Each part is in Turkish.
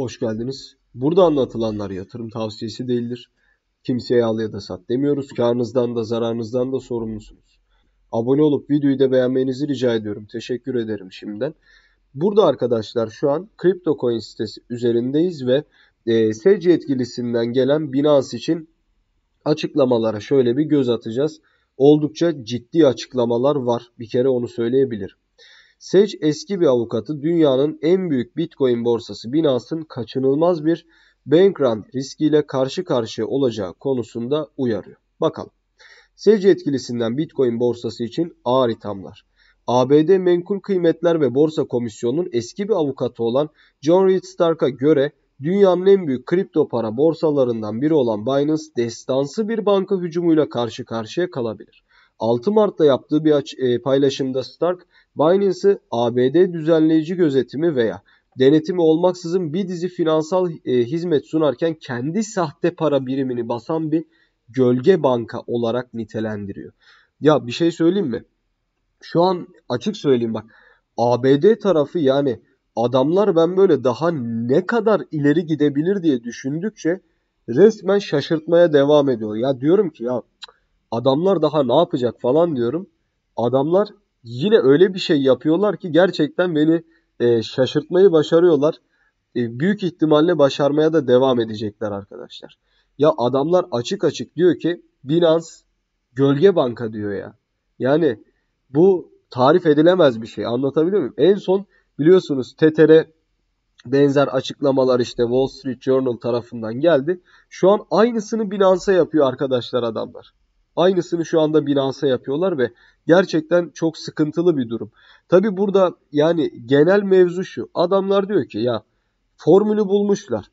Hoş geldiniz. Burada anlatılanlar yatırım tavsiyesi değildir. Kimseye al ya da sat demiyoruz. Karınızdan da zararınızdan da sorumlusunuz. Abone olup videoyu da beğenmenizi rica ediyorum. Teşekkür ederim şimdiden. Burada arkadaşlar şu an kripto CryptoCoin sitesi üzerindeyiz ve e, SC etkilisinden gelen Binance için açıklamalara şöyle bir göz atacağız. Oldukça ciddi açıklamalar var. Bir kere onu söyleyebilirim. Seç eski bir avukatı dünyanın en büyük Bitcoin borsası Binance'ın kaçınılmaz bir bankrun riskiyle karşı karşıya olacağı konusunda uyarıyor. Bakalım. SEC etkilisinden Bitcoin borsası için ağır ithamlar. ABD Menkul Kıymetler ve Borsa Komisyonu'nun eski bir avukatı olan John Reed Stark'a göre dünyanın en büyük kripto para borsalarından biri olan Binance destansı bir banka hücumuyla karşı karşıya kalabilir. 6 Mart'ta yaptığı bir e, paylaşımda Stark, Binance'ı ABD düzenleyici gözetimi veya denetimi olmaksızın bir dizi finansal e, hizmet sunarken kendi sahte para birimini basan bir gölge banka olarak nitelendiriyor. Ya bir şey söyleyeyim mi? Şu an açık söyleyeyim bak. ABD tarafı yani adamlar ben böyle daha ne kadar ileri gidebilir diye düşündükçe resmen şaşırtmaya devam ediyor. Ya diyorum ki ya adamlar daha ne yapacak falan diyorum. Adamlar yine öyle bir şey yapıyorlar ki gerçekten beni e, şaşırtmayı başarıyorlar. E, büyük ihtimalle başarmaya da devam edecekler arkadaşlar. Ya adamlar açık açık diyor ki Binance gölge banka diyor ya. Yani bu tarif edilemez bir şey. Anlatabiliyor muyum? En son biliyorsunuz Tether'e benzer açıklamalar işte Wall Street Journal tarafından geldi. Şu an aynısını Binance'a yapıyor arkadaşlar adamlar. Aynısını şu anda Binance'a yapıyorlar ve gerçekten çok sıkıntılı bir durum. Tabi burada yani genel mevzu şu. Adamlar diyor ki ya formülü bulmuşlar.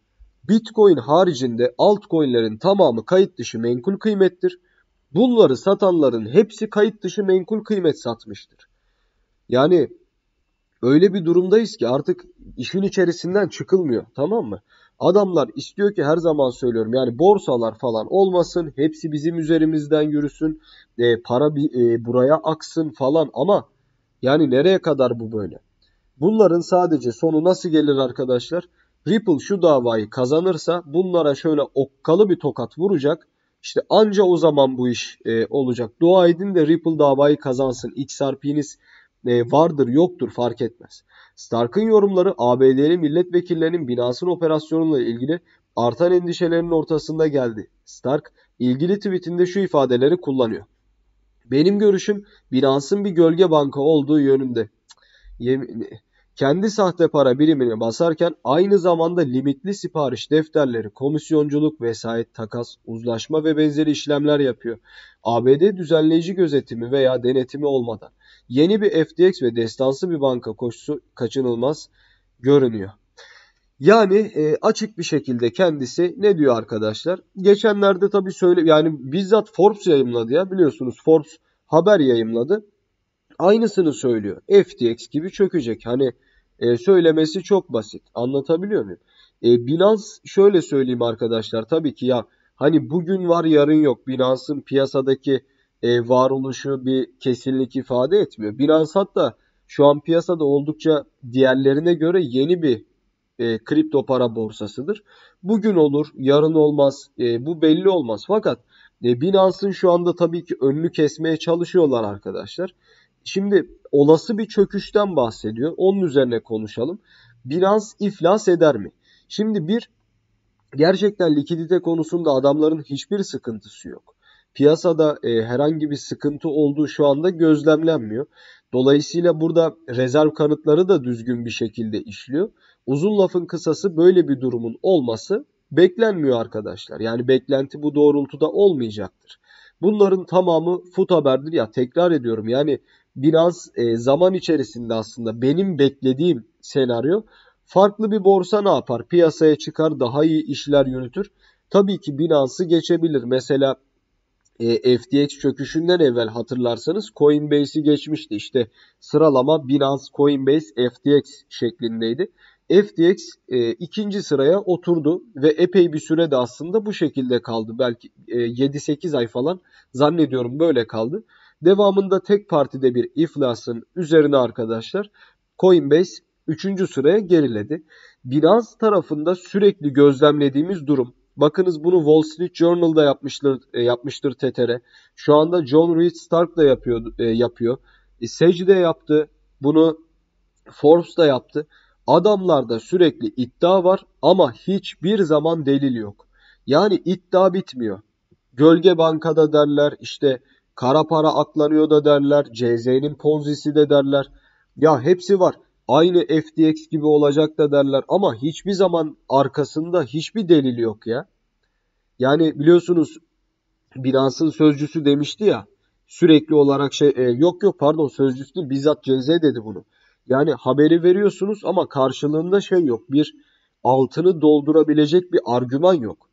Bitcoin haricinde altcoin'lerin tamamı kayıt dışı menkul kıymettir. Bunları satanların hepsi kayıt dışı menkul kıymet satmıştır. Yani öyle bir durumdayız ki artık işin içerisinden çıkılmıyor tamam mı? Adamlar istiyor ki her zaman söylüyorum yani borsalar falan olmasın. Hepsi bizim üzerimizden yürüsün. E, para e, buraya aksın falan ama yani nereye kadar bu böyle? Bunların sadece sonu nasıl gelir arkadaşlar? Ripple şu davayı kazanırsa bunlara şöyle okkalı bir tokat vuracak. İşte anca o zaman bu iş e, olacak. Dua edin de Ripple davayı kazansın. XRP'niz e, vardır yoktur fark etmez. Stark'ın yorumları ABD'li milletvekillerinin binasının operasyonuyla ilgili artan endişelerinin ortasında geldi. Stark ilgili tweetinde şu ifadeleri kullanıyor. Benim görüşüm Binance'ın bir gölge banka olduğu yönünde. Yemin, kendi sahte para birimini basarken aynı zamanda limitli sipariş defterleri, komisyonculuk, vesaire takas, uzlaşma ve benzeri işlemler yapıyor. ABD düzenleyici gözetimi veya denetimi olmadan. Yeni bir FTX ve destansı bir banka koşusu kaçınılmaz görünüyor. Yani e, açık bir şekilde kendisi ne diyor arkadaşlar? Geçenlerde tabii söyle yani bizzat Forbes yayımladı ya biliyorsunuz Forbes haber yayımladı. Aynısını söylüyor. FTX gibi çökecek. Hani e, söylemesi çok basit. Anlatabiliyor muyum? E, Binance şöyle söyleyeyim arkadaşlar tabii ki ya hani bugün var yarın yok Binance'ın piyasadaki e, varoluşu bir kesinlik ifade etmiyor. Binance hatta şu an piyasada oldukça diğerlerine göre yeni bir e, kripto para borsasıdır. Bugün olur, yarın olmaz, e, bu belli olmaz. Fakat e, Binance'ın şu anda tabii ki önünü kesmeye çalışıyorlar arkadaşlar. Şimdi olası bir çöküşten bahsediyor. Onun üzerine konuşalım. Binance iflas eder mi? Şimdi bir gerçekten likidite konusunda adamların hiçbir sıkıntısı yok piyasada e, herhangi bir sıkıntı olduğu şu anda gözlemlenmiyor. Dolayısıyla burada rezerv kanıtları da düzgün bir şekilde işliyor. Uzun lafın kısası böyle bir durumun olması beklenmiyor arkadaşlar. Yani beklenti bu doğrultuda olmayacaktır. Bunların tamamı fut haberdir ya tekrar ediyorum. Yani Binans e, zaman içerisinde aslında benim beklediğim senaryo farklı bir borsa ne yapar? Piyasaya çıkar, daha iyi işler yürütür. Tabii ki Binance'ı geçebilir. Mesela e, FTX çöküşünden evvel hatırlarsanız Coinbase'i geçmişti. İşte sıralama Binance, Coinbase, FTX şeklindeydi. FTX e, ikinci sıraya oturdu ve epey bir sürede aslında bu şekilde kaldı. Belki e, 7-8 ay falan zannediyorum böyle kaldı. Devamında tek partide bir iflasın üzerine arkadaşlar Coinbase 3. sıraya geriledi. Binance tarafında sürekli gözlemlediğimiz durum Bakınız bunu Wall Street Journal'da yapmıştır, e, yapmıştır TTR. Şu anda John Reed Stark da yapıyor. E, yapıyor. E, Sage de yaptı. Bunu Forbes da yaptı. Adamlarda sürekli iddia var ama hiçbir zaman delil yok. Yani iddia bitmiyor. Gölge bankada derler işte kara para aklanıyor da derler. CZ'nin ponzisi de derler. Ya hepsi var aynı FTX gibi olacak da derler ama hiçbir zaman arkasında hiçbir delil yok ya. Yani biliyorsunuz Binance'ın sözcüsü demişti ya sürekli olarak şey e, yok yok pardon sözcüsü değil, bizzat CZ dedi bunu. Yani haberi veriyorsunuz ama karşılığında şey yok. Bir altını doldurabilecek bir argüman yok.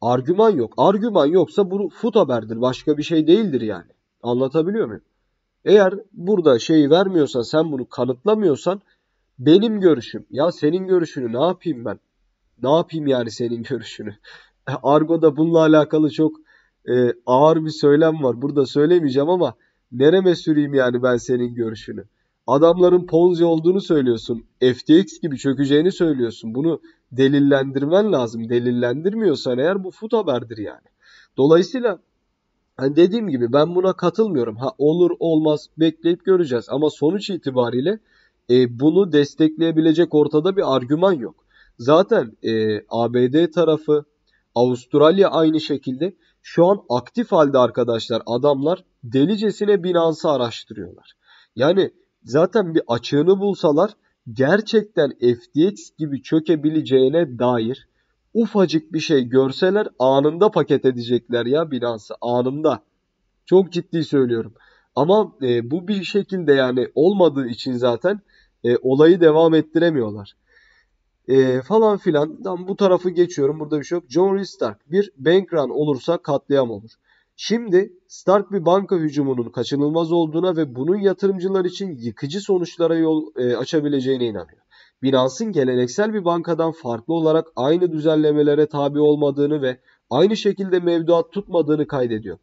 Argüman yok. Argüman yoksa bu fut haberdir. Başka bir şey değildir yani. Anlatabiliyor muyum? Eğer burada şeyi vermiyorsan sen bunu kanıtlamıyorsan benim görüşüm. Ya senin görüşünü ne yapayım ben? Ne yapayım yani senin görüşünü? Argo'da bununla alakalı çok e, ağır bir söylem var. Burada söylemeyeceğim ama nereme süreyim yani ben senin görüşünü? Adamların Ponzi olduğunu söylüyorsun. FTX gibi çökeceğini söylüyorsun. Bunu delillendirmen lazım. Delillendirmiyorsan eğer bu fut haberdir yani. Dolayısıyla Hani dediğim gibi ben buna katılmıyorum. Ha olur olmaz bekleyip göreceğiz ama sonuç itibariyle e, bunu destekleyebilecek ortada bir argüman yok. Zaten e, ABD tarafı, Avustralya aynı şekilde şu an aktif halde arkadaşlar adamlar delicesine Binance'ı araştırıyorlar. Yani zaten bir açığını bulsalar gerçekten FTX gibi çökebileceğine dair ufacık bir şey görseler anında paket edecekler ya bilansı anında. Çok ciddi söylüyorum. Ama e, bu bir şekilde yani olmadığı için zaten e, olayı devam ettiremiyorlar. E, falan filan. Tam bu tarafı geçiyorum. Burada bir şey yok. John Stark bir bank run olursa katliam olur. Şimdi Stark bir banka hücumunun kaçınılmaz olduğuna ve bunun yatırımcılar için yıkıcı sonuçlara yol e, açabileceğine inanıyor. Binance'ın geleneksel bir bankadan farklı olarak aynı düzenlemelere tabi olmadığını ve aynı şekilde mevduat tutmadığını kaydediyor.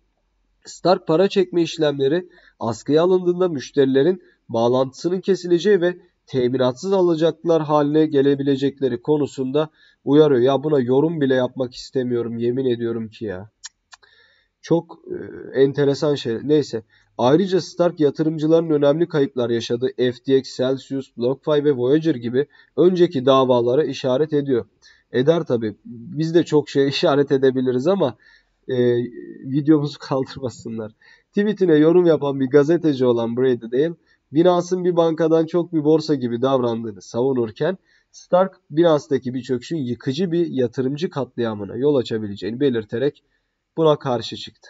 Stark para çekme işlemleri askıya alındığında müşterilerin bağlantısının kesileceği ve teminatsız alacaklar haline gelebilecekleri konusunda uyarıyor. Ya buna yorum bile yapmak istemiyorum yemin ediyorum ki ya. Çok e, enteresan şey. Neyse Ayrıca Stark yatırımcıların önemli kayıplar yaşadığı FTX, Celsius, BlockFi ve Voyager gibi önceki davalara işaret ediyor. Eder tabi. Biz de çok şey işaret edebiliriz ama e, videomuzu kaldırmasınlar. Tweetine yorum yapan bir gazeteci olan Brady Dale, Binance'ın bir bankadan çok bir borsa gibi davrandığını savunurken Stark Binance'daki bir çöküşün yıkıcı bir yatırımcı katliamına yol açabileceğini belirterek buna karşı çıktı.